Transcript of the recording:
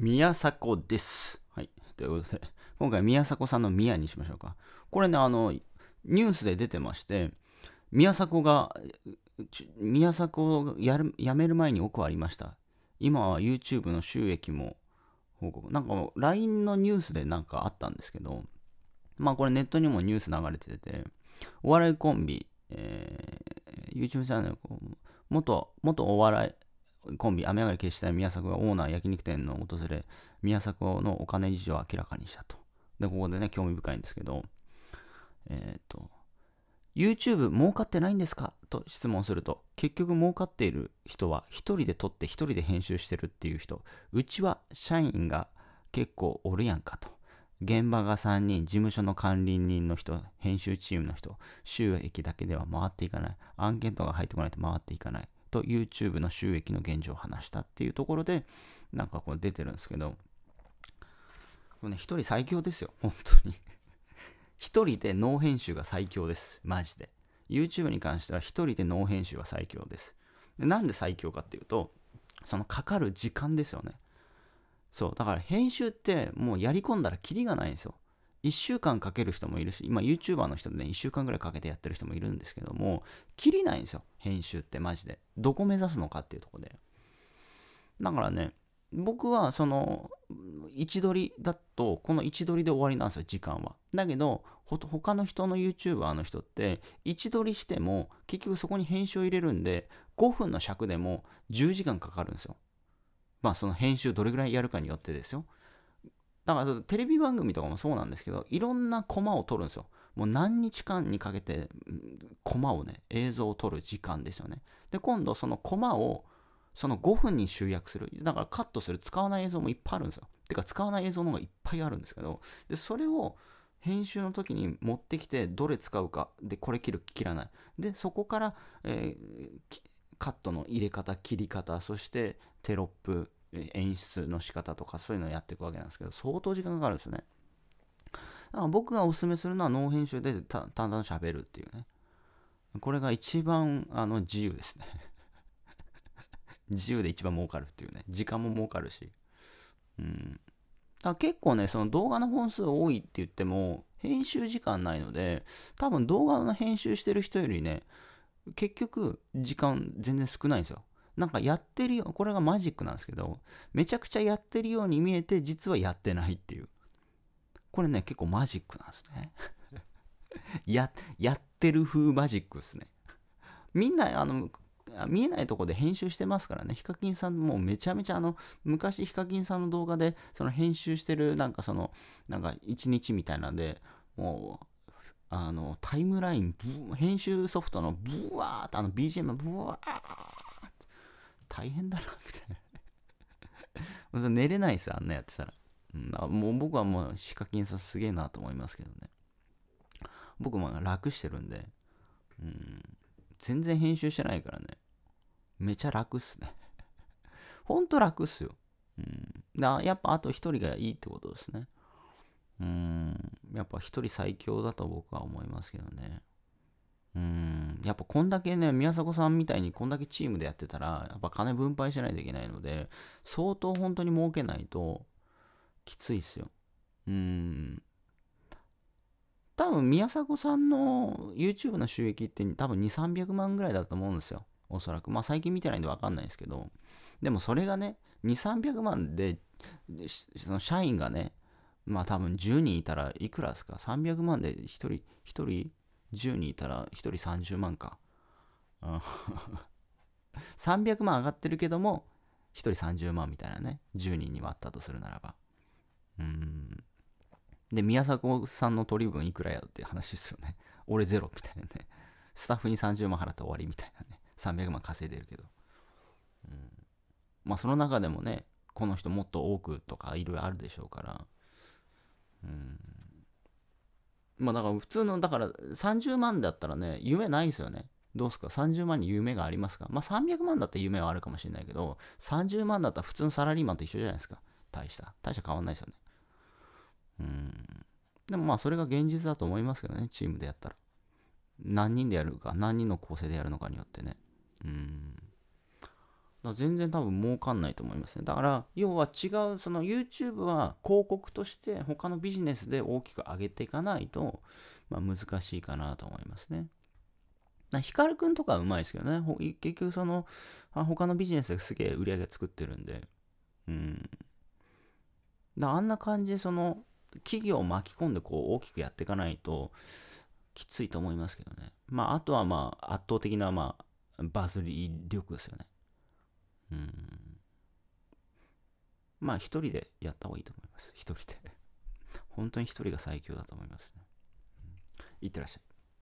宮迫です。はい。ということで、今回宮迫さんの宮にしましょうか。これね、あの、ニュースで出てまして、宮迫が、宮迫をやるやめる前に奥はありました。今は YouTube の収益も報告。なんか LINE のニュースでなんかあったんですけど、まあこれネットにもニュース流れてて、お笑いコンビ、えー、YouTube チャンネル、元、元お笑い、コンビ、雨上がり決死隊宮迫がオーナー焼肉店の訪れ、宮迫のお金事情を明らかにしたと。で、ここでね、興味深いんですけど、えっ、ー、と、YouTube 儲かってないんですかと質問すると、結局儲かっている人は1人で撮って1人で編集してるっていう人、うちは社員が結構おるやんかと。現場が3人、事務所の管理人の人、編集チームの人、収益だけでは回っていかない。案件とか入ってこないと回っていかない。と YouTube の収益の現状を話したっていうところで、なんかこう出てるんですけど、これね、一人最強ですよ、本当に 一人で脳編集が最強です、マジで。YouTube に関しては一人で脳編集は最強です。でなんで最強かっていうと、そのかかる時間ですよね。そう、だから編集ってもうやり込んだらキリがないんですよ。1週間かける人もいるし、今 YouTuber の人でね、1週間ぐらいかけてやってる人もいるんですけども、切りないんですよ、編集ってマジで。どこ目指すのかっていうとこで。だからね、僕はその、位置取りだと、この位置取りで終わりなんですよ、時間は。だけど、他の人の YouTuber の人って、位置取りしても、結局そこに編集を入れるんで、5分の尺でも10時間かかるんですよ。まあその編集どれぐらいやるかによってですよ。だからテレビ番組とかもそうなんですけど、いろんなコマを撮るんですよ。もう何日間にかけて、コマをね、映像を撮る時間ですよね。で、今度そのコマを、その5分に集約する。だからカットする、使わない映像もいっぱいあるんですよ。てか、使わない映像の方がいっぱいあるんですけど、で、それを編集の時に持ってきて、どれ使うか、で、これ切る、切らない。で、そこから、えー、カットの入れ方、切り方、そしてテロップ、演出の仕方とかそういうのをやっていくわけなんですけど相当時間かかるんですよねだから僕がおすすめするのはノー編集でた々と喋るっていうねこれが一番あの自由ですね 自由で一番儲かるっていうね時間も儲かるしうんだ結構ねその動画の本数多いって言っても編集時間ないので多分動画の編集してる人よりね結局時間全然少ないんですよなんかやってるよ、これがマジックなんですけど、めちゃくちゃやってるように見えて、実はやってないっていう。これね、結構マジックなんですね。や、やってる風マジックですね。みんな、あの、見えないとこで編集してますからね、ヒカキンさんもうめちゃめちゃあの、昔ヒカキンさんの動画で、その編集してるなんかその、なんか一日みたいなんで、もう、あの、タイムライン、編集ソフトのブワーって、あの BGM ブワー大変だな、みたいな寝れないですよ、あんなやってたら。うん、あもう僕はもう、仕掛金さんすげえなと思いますけどね。僕も楽してるんで、うん、全然編集してないからね。めちゃ楽っすねほんと楽っすよ。うん、だやっぱあと一人がいいってことですね。うん、やっぱ一人最強だと僕は思いますけどね。うん。やっぱこんだけね、宮迫さんみたいにこんだけチームでやってたら、やっぱ金分配しないといけないので、相当本当に儲けないと、きついっすよ。うん。多分、宮迫さんの YouTube の収益って多分2、300万ぐらいだと思うんですよ。おそらく。まあ最近見てないんでわかんないですけど。でもそれがね、2、300万で、その社員がね、まあ多分10人いたらいくらですか ?300 万で1人、1人10人いたら1人30万か。300万上がってるけども、1人30万みたいなね。10人に割ったとするならば。うん。で、宮迫さんの取り分いくらやって話ですよね。俺ゼロみたいなね。スタッフに30万払って終わりみたいなね。300万稼いでるけど。うん、まあ、その中でもね、この人もっと多くとかいろいろあるでしょうから。うん。まあだから普通の、だから30万だったらね、夢ないですよね。どうすか ?30 万に夢がありますかまあ300万だったら夢はあるかもしれないけど、30万だったら普通のサラリーマンと一緒じゃないですか。大した。大した変わんないですよね。うん。でもまあそれが現実だと思いますけどね、チームでやったら。何人でやるか、何人の構成でやるのかによってね。だ全然多分儲かんないと思いますね。だから、要は違う、その YouTube は広告として他のビジネスで大きく上げていかないと、まあ、難しいかなと思いますね。ヒカルくんとかはうまいですけどね。結局その、他のビジネスですげえ売り上げ作ってるんで。うん。だあんな感じでその、企業を巻き込んでこう大きくやっていかないと、きついと思いますけどね。まあ、あとはまあ、圧倒的なまあ、バズり力ですよね。まあ一人でやった方がいいと思います。一人で 本当に一人が最強だと思いますね。いってらっしゃい。